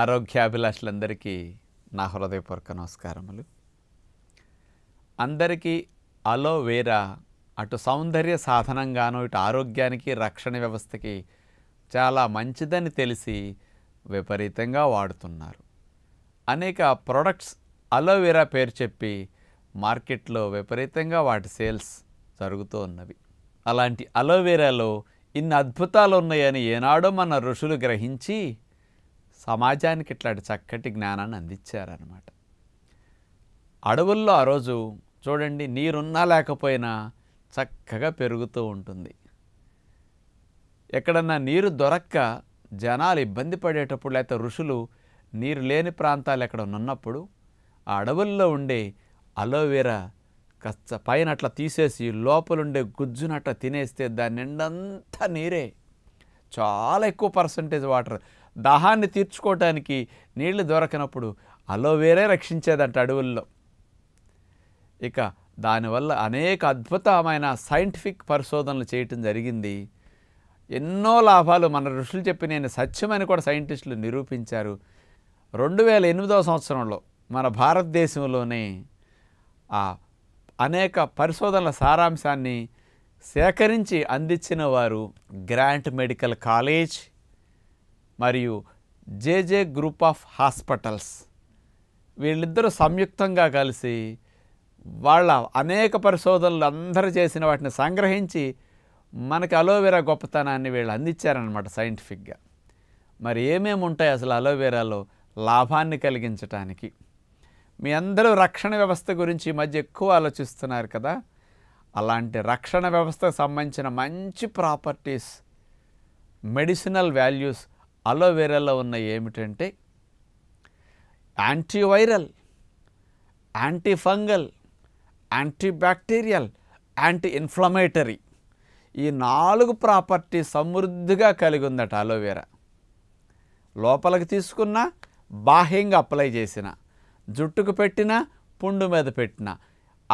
ఆరోగ్యాభిలాషులందరికీ నా హృదయపూర్వక నమస్కారములు అందరికీ అలోవేరా అటు సౌందర్య సాధనంగాను ఇటు ఆరోగ్యానికి రక్షణ వ్యవస్థకి చాలా మంచిదని తెలిసి విపరీతంగా వాడుతున్నారు అనేక ప్రొడక్ట్స్ అలోవేరా పేరు చెప్పి మార్కెట్లో విపరీతంగా వాటి సేల్స్ జరుగుతూ ఉన్నవి అలాంటి అలోవేరాలో ఇన్ని అద్భుతాలు ఉన్నాయని ఏనాడో మన ఋషులు గ్రహించి సమాజానికి ఇట్లాంటి చక్కటి జ్ఞానాన్ని అందించారనమాట అడవుల్లో ఆ రోజు చూడండి నీరున్నా లేకపోయినా చక్కగా పెరుగుతూ ఉంటుంది ఎక్కడన్నా నీరు దొరక్క జనాలు ఇబ్బంది పడేటప్పుడు లేకపోతే ఋషులు నీరు లేని ప్రాంతాలు ఎక్కడ ఉన్నప్పుడు ఆ అడవుల్లో ఉండే అలోవెరా కచ్చ పైన అట్లా తీసేసి లోపలుండే గుజ్జునట్లా తినేస్తే దాని నిండంతా నీరే చాలా ఎక్కువ పర్సంటేజ్ వాటర్ దాహాన్ని తీర్చుకోవటానికి నీళ్లు దొరకనప్పుడు అలోవేరే రక్షించేదంట అడవుల్లో ఇక దానివల్ల అనేక అద్భుతమైన సైంటిఫిక్ పరిశోధనలు చేయటం జరిగింది ఎన్నో లాభాలు మన ఋషులు చెప్పి నేను సత్యమని కూడా సైంటిస్టులు నిరూపించారు రెండు వేల ఎనిమిదవ సంవత్సరంలో మన భారతదేశంలోనే ఆ అనేక పరిశోధనల సారాంశాన్ని సేకరించి అందించిన వారు గ్రాంట్ మెడికల్ కాలేజ్ మరియు జేజే గ్రూప్ ఆఫ్ హాస్పిటల్స్ వీళ్ళిద్దరూ సంయుక్తంగా కలిసి వాళ్ళ అనేక పరిశోధనలు అందరూ చేసిన వాటిని సంగ్రహించి మనకి అలోవెరా గొప్పతనాన్ని వీళ్ళు అందించారనమాట సైంటిఫిక్గా మరి ఏమేమి ఉంటాయి అసలు అలోవెరాలో లాభాన్ని కలిగించటానికి మీ అందరూ రక్షణ వ్యవస్థ గురించి ఈ మధ్య ఎక్కువ ఆలోచిస్తున్నారు కదా అలాంటి రక్షణ వ్యవస్థకు సంబంధించిన మంచి ప్రాపర్టీస్ మెడిసినల్ వాల్యూస్ అలోవెరాలో ఉన్న ఏమిటంటే antiviral antifungal antibacterial anti inflammatory ఈ నాలుగు ప్రాపర్టీ సమృద్ధిగా కలిగి ఉందట అలోవెరా లోపలికి తీసుకున్న బాహ్యంగా అప్లై చేసిన జుట్టుకు పెట్టిన పుండు మీద పెట్టిన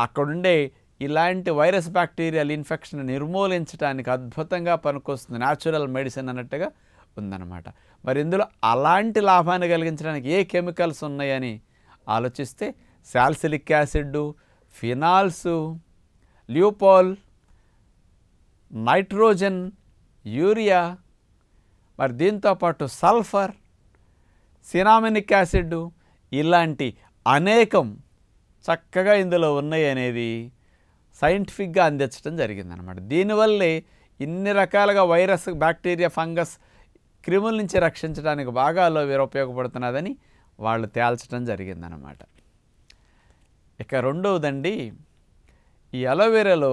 అక్కడుండే ఇలాంటి వైరస్ బ్యాక్టీరియల్ ఇన్ఫెక్షన్ నిర్మూలించడానికి అద్భుతంగా పనికొస్తుంది న్యాచురల్ మెడిసిన్ అన్నట్టుగా ఉందన్నమాట మరి ఇందులో అలాంటి లాభాన్ని కలిగించడానికి ఏ కెమికల్స్ ఉన్నాయని ఆలోచిస్తే salicylic acid phenols lupeol nitrogen urea మరి దీంతోపాటు సల్ఫర్ సినామినిక్ యాసిడ్ ఇలాంటి అనేకం చక్కగా ఇందులో ఉన్నాయి అనేది సైంటిఫిక్గా అందించడం జరిగిందనమాట దీనివల్లే ఇన్ని రకాలుగా వైరస్ బ్యాక్టీరియా ఫంగస్ క్రిముల నుంచి రక్షించడానికి బాగా అలోవేరా ఉపయోగపడుతున్నదని వాళ్ళు తేల్చడం జరిగిందనమాట ఇక రెండవదండి ఈ అలోవేరాలో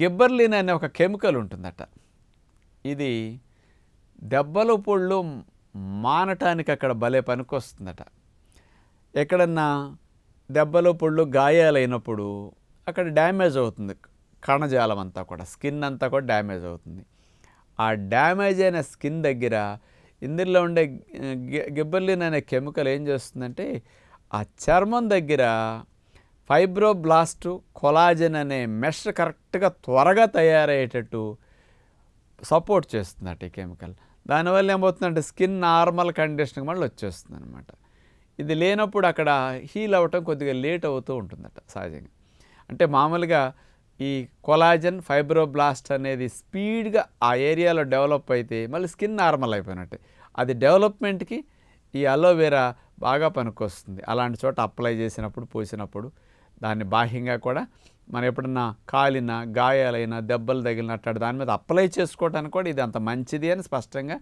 గిబ్బర్లిన్ అనే ఒక కెమికల్ ఉంటుందట ఇది దెబ్బలు పొళ్ళు మానటానికి అక్కడ భలే వస్తుందట ఎక్కడన్నా దెబ్బలు పొళ్ళు గాయాలైనప్పుడు అక్కడ డ్యామేజ్ అవుతుంది కణజాలం అంతా కూడా స్కిన్ అంతా కూడా డ్యామేజ్ అవుతుంది ఆ డ్యామేజ్ అయిన స్కిన్ దగ్గర ఇందులో ఉండే గిబ్బర్లిన్ అనే కెమికల్ ఏం చేస్తుందంటే ఆ చర్మం దగ్గర ఫైబ్రోబ్లాస్టు కొలాజన్ అనే మెష్ కరెక్ట్గా త్వరగా తయారయ్యేటట్టు సపోర్ట్ చేస్తుందట ఈ కెమికల్ దానివల్ల ఏమవుతుందంటే స్కిన్ నార్మల్ కండిషన్కి మళ్ళీ వచ్చేస్తుంది అనమాట ఇది లేనప్పుడు అక్కడ హీల్ అవ్వటం కొద్దిగా లేట్ అవుతూ ఉంటుందట సహజంగా అంటే మామూలుగా ఈ కొలాజన్ ఫైబ్రోబ్లాస్ట్ అనేది స్పీడ్గా ఆ ఏరియాలో డెవలప్ అయితే మళ్ళీ స్కిన్ నార్మల్ అయిపోయినట్టే అది డెవలప్మెంట్కి ఈ అలోవెరా బాగా పనికొస్తుంది అలాంటి చోట అప్లై చేసినప్పుడు పోసినప్పుడు దాన్ని బాహ్యంగా కూడా మనం ఎప్పుడన్నా కాలిన గాయాలైనా దెబ్బలు తగిలినట్టు దాని మీద అప్లై చేసుకోవడానికి కూడా ఇది అంత మంచిది అని స్పష్టంగా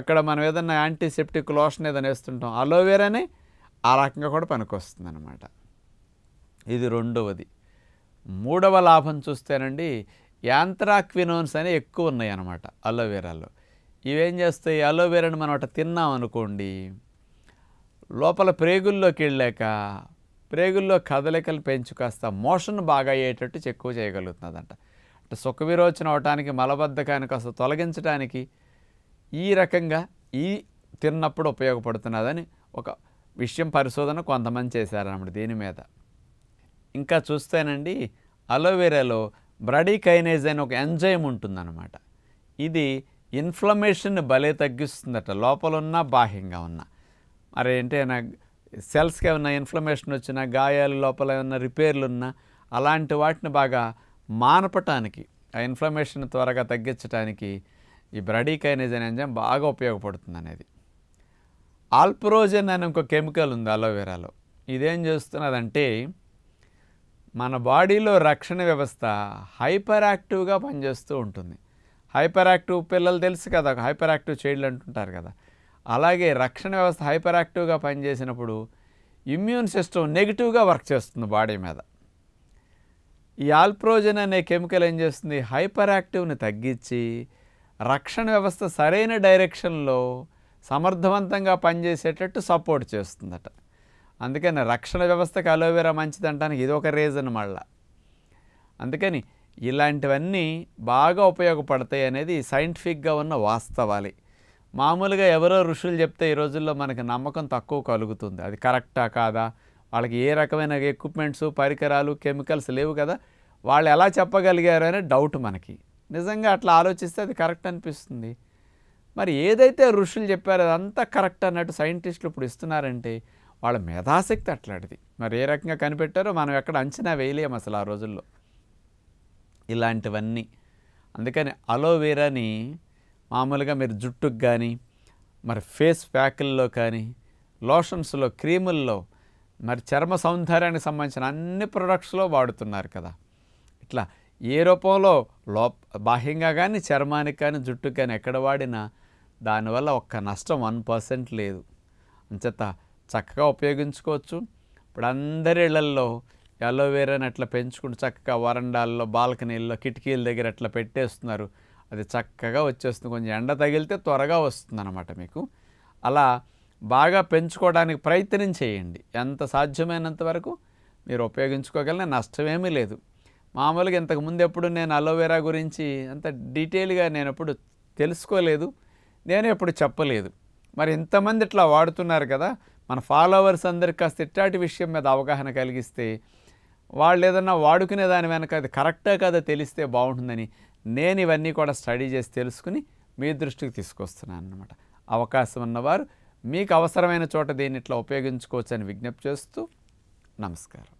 అక్కడ మనం ఏదన్నా యాంటీసెప్టిక్ లోషన్ ఏదైనా వేస్తుంటాం అలోవెరానే ఆ రకంగా కూడా పనికొస్తుంది అనమాట ఇది రెండవది మూడవ లాభం చూస్తేనండి యాంత్రాక్వినోన్స్ అనే ఎక్కువ ఉన్నాయి అన్నమాట అలోవేరాలో ఇవేం చేస్తాయి అలోవేరాని మనం అట తిన్నాం అనుకోండి లోపల ప్రేగుల్లోకి వెళ్ళాక ప్రేగుల్లో కదలికలు పెంచు కాస్త మోషన్ బాగా అయ్యేటట్టు ఎక్కువ చేయగలుగుతుందంట అంటే సుఖ విరోచన అవటానికి మలబద్ధకాన్ని కాస్త తొలగించడానికి ఈ రకంగా ఈ తిన్నప్పుడు ఉపయోగపడుతున్నదని ఒక విషయం పరిశోధన కొంతమంది చేశారన్నమాట దీని మీద ఇంకా చూస్తేనండి అలోవెరాలో కైనేజ్ అనే ఒక ఎంజైమ్ ఉంటుందన్నమాట ఇది ఇన్ఫ్లమేషన్ భలే తగ్గిస్తుందట లోపల ఉన్నా బాహ్యంగా ఉన్నా మరి ఏంటి సెల్స్కి ఏమైనా ఇన్ఫ్లమేషన్ వచ్చినా గాయాలు లోపల ఏమైనా రిపేర్లు ఉన్నా అలాంటి వాటిని బాగా మానపటానికి ఆ ఇన్ఫ్లమేషన్ త్వరగా తగ్గించడానికి ఈ బ్రడీకైనేజ్ అనే ఎంజైమ్ బాగా ఉపయోగపడుతుంది అనేది ఆల్ప్రోజన్ అనే ఇంకో కెమికల్ ఉంది అలోవెరాలో ఇదేం చేస్తున్నదంటే మన బాడీలో రక్షణ వ్యవస్థ హైపర్ యాక్టివ్గా పనిచేస్తూ ఉంటుంది హైపర్ యాక్టివ్ పిల్లలు తెలుసు కదా హైపర్ యాక్టివ్ చైల్డ్ అంటుంటారు కదా అలాగే రక్షణ వ్యవస్థ హైపర్ యాక్టివ్గా పనిచేసినప్పుడు ఇమ్యూన్ సిస్టమ్ నెగిటివ్గా వర్క్ చేస్తుంది బాడీ మీద ఈ ఆల్ప్రోజన్ అనే కెమికల్ ఏం చేస్తుంది హైపర్ యాక్టివ్ని తగ్గించి రక్షణ వ్యవస్థ సరైన డైరెక్షన్లో సమర్థవంతంగా పనిచేసేటట్టు సపోర్ట్ చేస్తుందట అందుకని రక్షణ వ్యవస్థకు అలోవెరా మంచిది అంటానికి ఇది ఒక రీజన్ మళ్ళా అందుకని ఇలాంటివన్నీ బాగా ఉపయోగపడతాయి అనేది సైంటిఫిక్గా ఉన్న వాస్తవాలి మామూలుగా ఎవరో ఋషులు చెప్తే ఈ రోజుల్లో మనకి నమ్మకం తక్కువ కలుగుతుంది అది కరెక్టా కాదా వాళ్ళకి ఏ రకమైన ఎక్విప్మెంట్స్ పరికరాలు కెమికల్స్ లేవు కదా వాళ్ళు ఎలా చెప్పగలిగారు అనే డౌట్ మనకి నిజంగా అట్లా ఆలోచిస్తే అది కరెక్ట్ అనిపిస్తుంది మరి ఏదైతే ఋషులు చెప్పారో అదంతా కరెక్ట్ అన్నట్టు సైంటిస్టులు ఇప్పుడు ఇస్తున్నారంటే వాళ్ళ మేధాశక్తి అట్లాంటిది మరి ఏ రకంగా కనిపెట్టారో మనం ఎక్కడ అంచనా వేయలేము అసలు ఆ రోజుల్లో ఇలాంటివన్నీ అందుకని అలోవేరాని మామూలుగా మీరు జుట్టుకు కానీ మరి ఫేస్ ప్యాకుల్లో కానీ లోషన్స్లో క్రీముల్లో మరి చర్మ సౌందర్యానికి సంబంధించిన అన్ని ప్రొడక్ట్స్లో వాడుతున్నారు కదా ఇట్లా ఏ రూపంలో లో బాహ్యంగా కానీ చర్మానికి కానీ జుట్టుకు కానీ ఎక్కడ వాడినా దానివల్ల ఒక్క నష్టం వన్ పర్సెంట్ లేదు అంచేత చక్కగా ఉపయోగించుకోవచ్చు ఇప్పుడు అందరి ఇళ్లల్లో అలోవేరాని అట్లా పెంచుకుంటూ చక్కగా వరండాల్లో బాల్కనీల్లో కిటికీల దగ్గర అట్లా పెట్టేస్తున్నారు అది చక్కగా వచ్చేస్తుంది కొంచెం ఎండ తగిలితే త్వరగా వస్తుంది అనమాట మీకు అలా బాగా పెంచుకోవడానికి ప్రయత్నం చేయండి ఎంత సాధ్యమైనంత వరకు మీరు ఉపయోగించుకోగలిగిన నష్టమేమీ లేదు మామూలుగా ఇంతకుముందు ఎప్పుడు నేను అలోవెరా గురించి అంత డీటెయిల్గా నేను ఎప్పుడు తెలుసుకోలేదు నేను ఎప్పుడు చెప్పలేదు మరి ఇంతమంది ఇట్లా వాడుతున్నారు కదా మన ఫాలోవర్స్ అందరికీ కాస్త ఇట్లాంటి విషయం మీద అవగాహన కలిగిస్తే వాళ్ళు ఏదన్నా వాడుకునే దాని వెనక అది కరెక్టా కదా తెలిస్తే బాగుంటుందని నేను ఇవన్నీ కూడా స్టడీ చేసి తెలుసుకుని మీ దృష్టికి తీసుకొస్తున్నాను అనమాట అవకాశం ఉన్నవారు మీకు అవసరమైన చోట దీన్ని ఇట్లా ఉపయోగించుకోవచ్చు అని విజ్ఞప్తి చేస్తూ నమస్కారం